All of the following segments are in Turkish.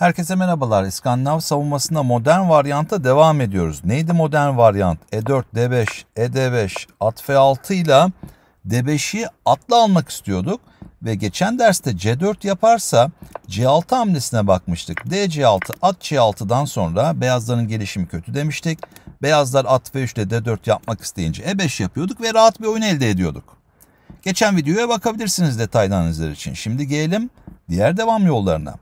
Herkese merhabalar. İskandinav savunmasında modern varyanta devam ediyoruz. Neydi modern varyant? E4, D5, ED5, at F6 ile D5'i atla almak istiyorduk. Ve geçen derste C4 yaparsa C6 hamlesine bakmıştık. DC6, at C6'dan sonra beyazların gelişimi kötü demiştik. Beyazlar at F3 ile D4 yapmak isteyince E5 yapıyorduk ve rahat bir oyun elde ediyorduk. Geçen videoya bakabilirsiniz detaylı analizler için. Şimdi gelelim diğer devam yollarına.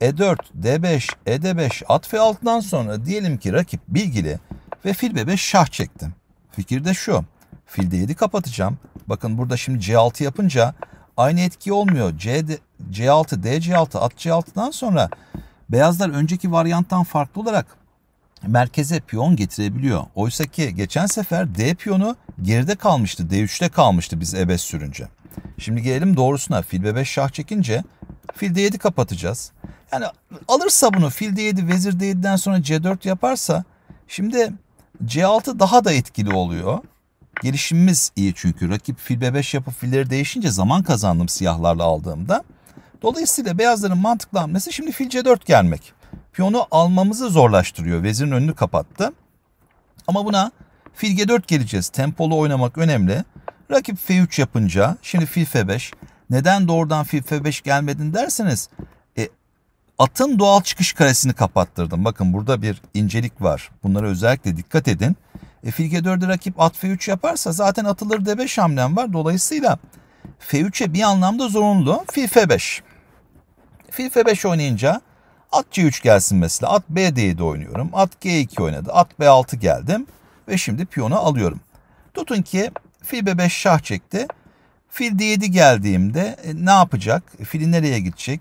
E4, D5, ED5 at F6'dan sonra diyelim ki rakip bilgili ve fil B5 şah çektim. Fikir de şu. Fil D7 kapatacağım. Bakın burada şimdi C6 yapınca aynı etki olmuyor. C, C6, DC6, at C6'dan sonra beyazlar önceki varyanttan farklı olarak merkeze piyon getirebiliyor. Oysa ki geçen sefer D piyonu geride kalmıştı. D3'te kalmıştı biz E5 sürünce. Şimdi gelelim doğrusuna. Fil B5 şah çekince fil D7 kapatacağız. Yani alırsa bunu fil D7 vezir D7'den sonra C4 yaparsa şimdi C6 daha da etkili oluyor. Gelişimimiz iyi çünkü rakip fil B5 yapıp filleri değişince zaman kazandım siyahlarla aldığımda. Dolayısıyla beyazların mantıklı hamlesi şimdi fil C4 gelmek. Piyonu almamızı zorlaştırıyor. Vezirin önünü kapattı. Ama buna fil G4 geleceğiz. Tempolu oynamak önemli. Rakip F3 yapınca şimdi fil F5. Neden doğrudan fil F5 gelmedin derseniz atın doğal çıkış karesini kapattırdım. Bakın burada bir incelik var. Bunlara özellikle dikkat edin. E, Filge 4'e rakip at F3 yaparsa zaten atılır D5 hamlem var. Dolayısıyla F3'e bir anlamda zorunlu. Fil F5. Fil F5 oynayınca at C3 gelsin mesela. At B7 oynuyorum. At G2 oynadı. At B6 geldim. Ve şimdi piyonu alıyorum. Tutun ki fil B5 şah çekti. Fil D7 geldiğimde e, ne yapacak? E, fili nereye gidecek?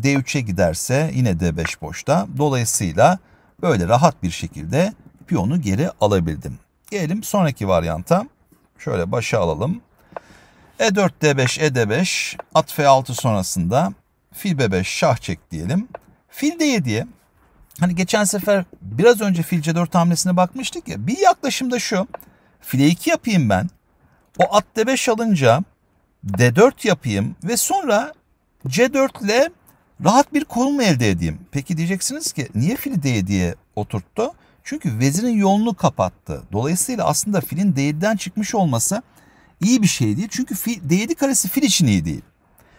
D3'e giderse yine D5 boşta. Dolayısıyla böyle rahat bir şekilde piyonu geri alabildim. Gelelim sonraki varyanta. Şöyle başa alalım. E4, D5, E5, at F6 sonrasında fil B5 şah çek diyelim. Fil D7'ye hani geçen sefer biraz önce fil C4 hamlesine bakmıştık ya. Bir yaklaşım da şu. Fil e 2 yapayım ben. O at D5 alınca D4 yapayım ve sonra C4 ile rahat bir konum elde edeyim. Peki diyeceksiniz ki niye fili değdiye oturttu? Çünkü vezirin yolunu kapattı. Dolayısıyla aslında filin değdiden çıkmış olması iyi bir şey değil. Çünkü fil, değdi karesi fil için iyi değil.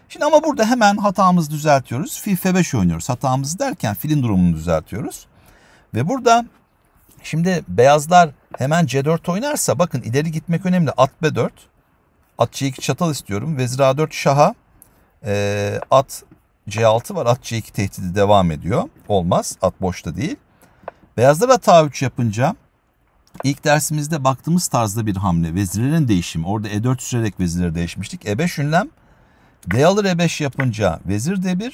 Şimdi ama burada hemen hatamızı düzeltiyoruz. Fil F5 oynuyoruz. Hatamızı derken filin durumunu düzeltiyoruz. Ve burada şimdi beyazlar hemen C4 oynarsa bakın ileri gitmek önemli. At B4. At C2 çatal istiyorum. Vezir A4 şaha. E, at C6 var. At C2 tehdidi devam ediyor. Olmaz. At boşta değil. Beyazlar at A3 yapınca ilk dersimizde baktığımız tarzda bir hamle. Vezirlerin değişimi. Orada E4 sürerek vezirleri değişmiştik. E5 ünlem. D alır E5 yapınca vezir D1.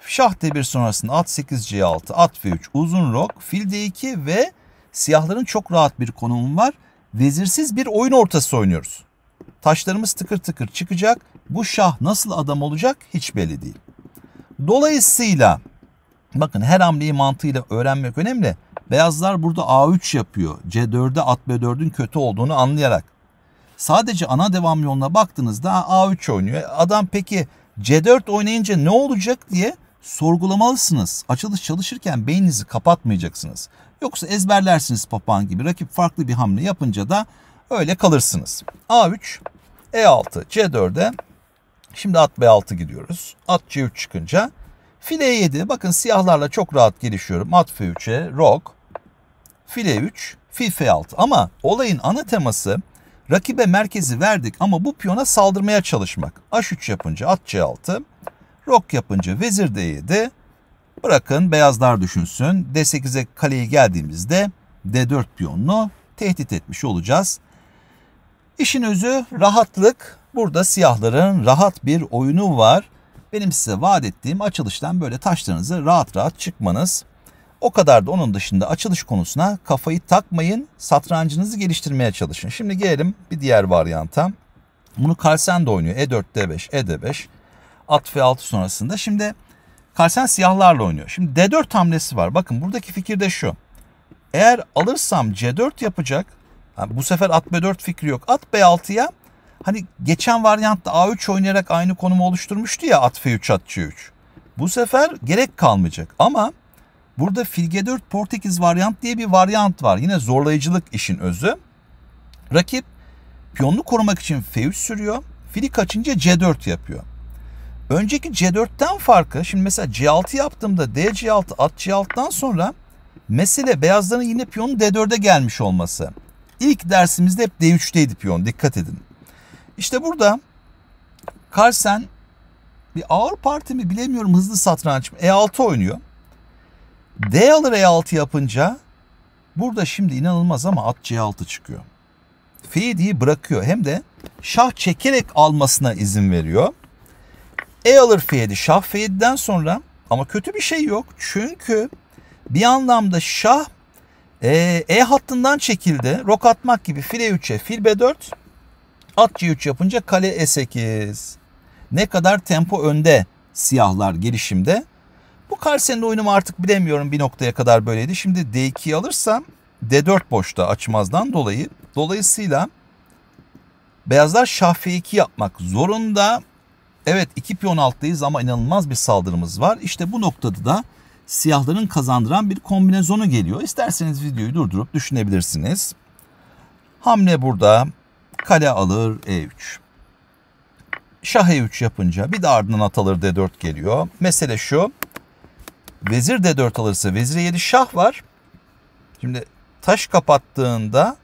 Şah D1 sonrasında at 8 C6 at F3 uzun rok fil D2 ve siyahların çok rahat bir konumu var. Vezirsiz bir oyun ortası oynuyoruz. Taşlarımız tıkır tıkır çıkacak. Bu şah nasıl adam olacak hiç belli değil. Dolayısıyla bakın her hamleyi mantığıyla öğrenmek önemli. Beyazlar burada A3 yapıyor. C4'e at B4'ün kötü olduğunu anlayarak. Sadece ana devam yoluna baktığınızda A3 oynuyor. Adam peki C4 oynayınca ne olacak diye sorgulamalısınız. Açılış çalışırken beyninizi kapatmayacaksınız. Yoksa ezberlersiniz papağan gibi. Rakip farklı bir hamle yapınca da öyle kalırsınız. A3 e6, C4'e. Şimdi at B6 gidiyoruz. At C3 çıkınca file 7. Bakın siyahlarla çok rahat gelişiyorum. At F3'e, rok, file 3, fil F6. Ama olayın ana teması rakibe merkezi verdik ama bu piyona saldırmaya çalışmak. H3 yapınca at C6, rok yapınca vezir D7. Bırakın beyazlar düşünsün. D8'e kaleye geldiğimizde D4 piyonunu tehdit etmiş olacağız. İşin özü rahatlık. Burada siyahların rahat bir oyunu var. Benim size vaat ettiğim açılıştan böyle taşlarınızı rahat rahat çıkmanız. O kadar da onun dışında açılış konusuna kafayı takmayın. Satrancınızı geliştirmeye çalışın. Şimdi gelelim bir diğer varyanta. Bunu Carlsen de oynuyor. E4, D5, E5. d e At F6 sonrasında. Şimdi Carlsen siyahlarla oynuyor. Şimdi D4 hamlesi var. Bakın buradaki fikir de şu. Eğer alırsam C4 yapacak bu sefer at B4 fikri yok. At B6'ya hani geçen varyantta A3 oynayarak aynı konumu oluşturmuştu ya at F3 at C3. Bu sefer gerek kalmayacak ama burada fil G4 Portekiz varyant diye bir varyant var. Yine zorlayıcılık işin özü. Rakip piyonunu korumak için F3 sürüyor. Fili kaçınca C4 yapıyor. Önceki C4'ten farkı şimdi mesela C6 yaptığımda D C6 at C6'dan sonra mesele beyazların yine piyonun D4'e gelmiş olması. İlk dersimizde hep D3'teydi piyon dikkat edin. İşte burada Carlsen bir ağır parti mi bilemiyorum hızlı satranç mı E6 oynuyor. D alır E6 yapınca burada şimdi inanılmaz ama at C6 çıkıyor. f bırakıyor hem de şah çekerek almasına izin veriyor. E alır f şah f sonra ama kötü bir şey yok. Çünkü bir anlamda şah e, e hattından çekildi. Rok atmak gibi file 3'e fil B4. At C3 yapınca kale E8. Ne kadar tempo önde siyahlar gelişimde. Bu Carlsen'in oyunumu artık bilemiyorum bir noktaya kadar böyleydi. Şimdi d 2 alırsam D4 boşta açmazdan dolayı. Dolayısıyla beyazlar şah F2 yapmak zorunda. Evet iki piyon alttayız ama inanılmaz bir saldırımız var. İşte bu noktada da siyahların kazandıran bir kombinezonu geliyor. İsterseniz videoyu durdurup düşünebilirsiniz. Hamle burada kale alır E3. Şah E3 yapınca bir de ardından at D4 geliyor. Mesele şu. Vezir D4 alırsa vezire 7 şah var. Şimdi taş kapattığında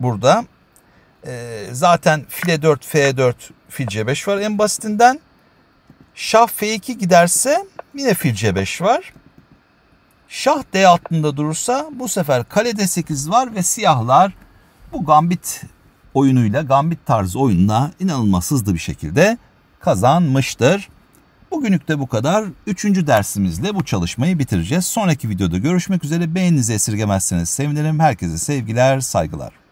burada e, zaten file 4 F4 fil C5 var en basitinden. Şah F2 giderse yine fil C5 var. Şah D altında durursa bu sefer kale D8 var ve siyahlar bu gambit oyunuyla, gambit tarzı oyunla inanılmaz hızlı bir şekilde kazanmıştır. Bugünlük de bu kadar. Üçüncü dersimizle bu çalışmayı bitireceğiz. Sonraki videoda görüşmek üzere. Beğeninizi esirgemezseniz sevinirim. Herkese sevgiler, saygılar.